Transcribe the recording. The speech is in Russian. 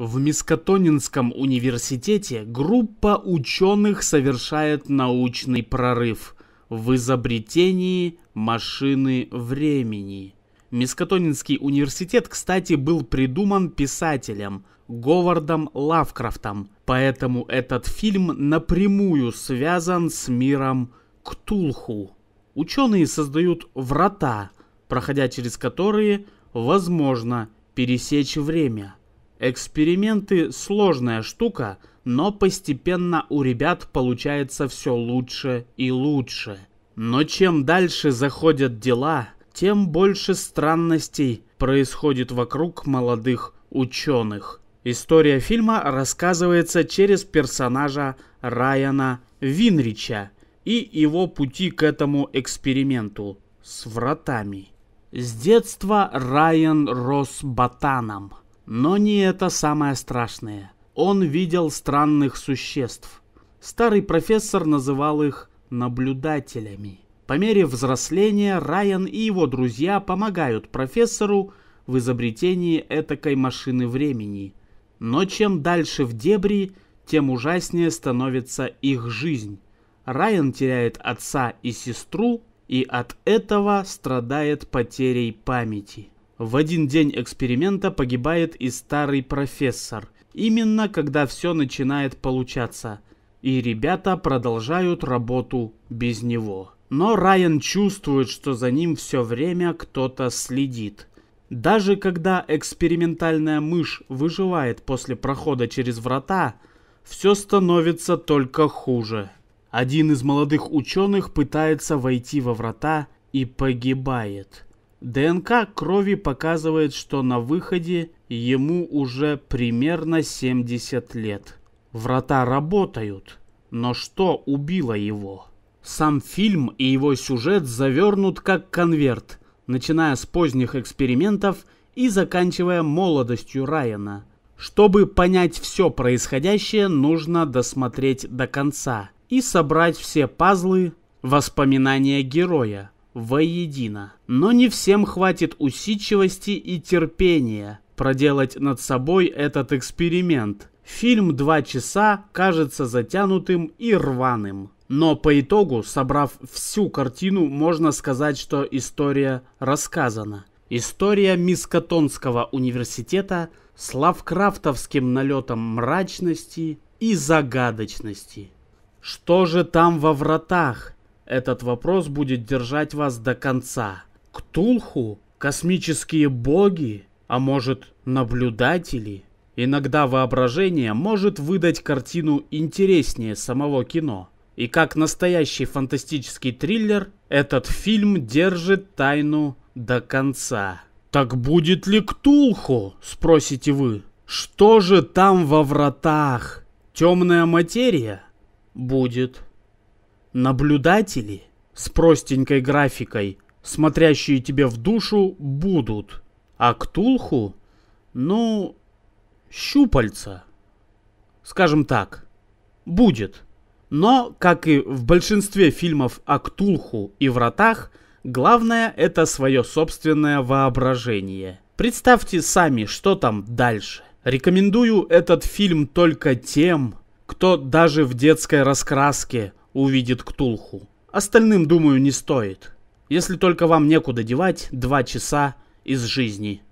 В Мискотонинском университете группа ученых совершает научный прорыв в изобретении машины времени. Мискотонинский университет, кстати, был придуман писателем Говардом Лавкрафтом, поэтому этот фильм напрямую связан с миром Ктулху. Ученые создают врата, проходя через которые возможно пересечь время – Эксперименты – сложная штука, но постепенно у ребят получается все лучше и лучше. Но чем дальше заходят дела, тем больше странностей происходит вокруг молодых ученых. История фильма рассказывается через персонажа Райана Винрича и его пути к этому эксперименту с вратами. С детства Райан рос ботаном – но не это самое страшное. Он видел странных существ. Старый профессор называл их наблюдателями. По мере взросления Райан и его друзья помогают профессору в изобретении этакой машины времени. Но чем дальше в дебри, тем ужаснее становится их жизнь. Райан теряет отца и сестру, и от этого страдает потерей памяти. В один день эксперимента погибает и старый профессор, именно когда все начинает получаться. И ребята продолжают работу без него. Но Райан чувствует, что за ним все время кто-то следит. Даже когда экспериментальная мышь выживает после прохода через врата, все становится только хуже. Один из молодых ученых пытается войти во врата и погибает. ДНК крови показывает, что на выходе ему уже примерно 70 лет. Врата работают, но что убило его? Сам фильм и его сюжет завернут как конверт, начиная с поздних экспериментов и заканчивая молодостью Райана. Чтобы понять все происходящее, нужно досмотреть до конца и собрать все пазлы, воспоминания героя воедино. Но не всем хватит усидчивости и терпения проделать над собой этот эксперимент. Фильм «Два часа» кажется затянутым и рваным. Но по итогу, собрав всю картину, можно сказать, что история рассказана. История Мискотонского университета с лавкрафтовским налетом мрачности и загадочности. Что же там во вратах? Этот вопрос будет держать вас до конца. Ктулху? Космические боги? А может, наблюдатели? Иногда воображение может выдать картину интереснее самого кино. И как настоящий фантастический триллер, этот фильм держит тайну до конца. «Так будет ли Ктулху?» – спросите вы. «Что же там во вратах? Темная материя?» «Будет». Наблюдатели с простенькой графикой, смотрящие тебе в душу, будут. А Ктулху, ну, щупальца. Скажем так, будет. Но, как и в большинстве фильмов о Ктулху и Вратах, главное это свое собственное воображение. Представьте сами, что там дальше. Рекомендую этот фильм только тем, кто даже в детской раскраске увидит Ктулху. Остальным, думаю, не стоит. Если только вам некуда девать два часа из жизни.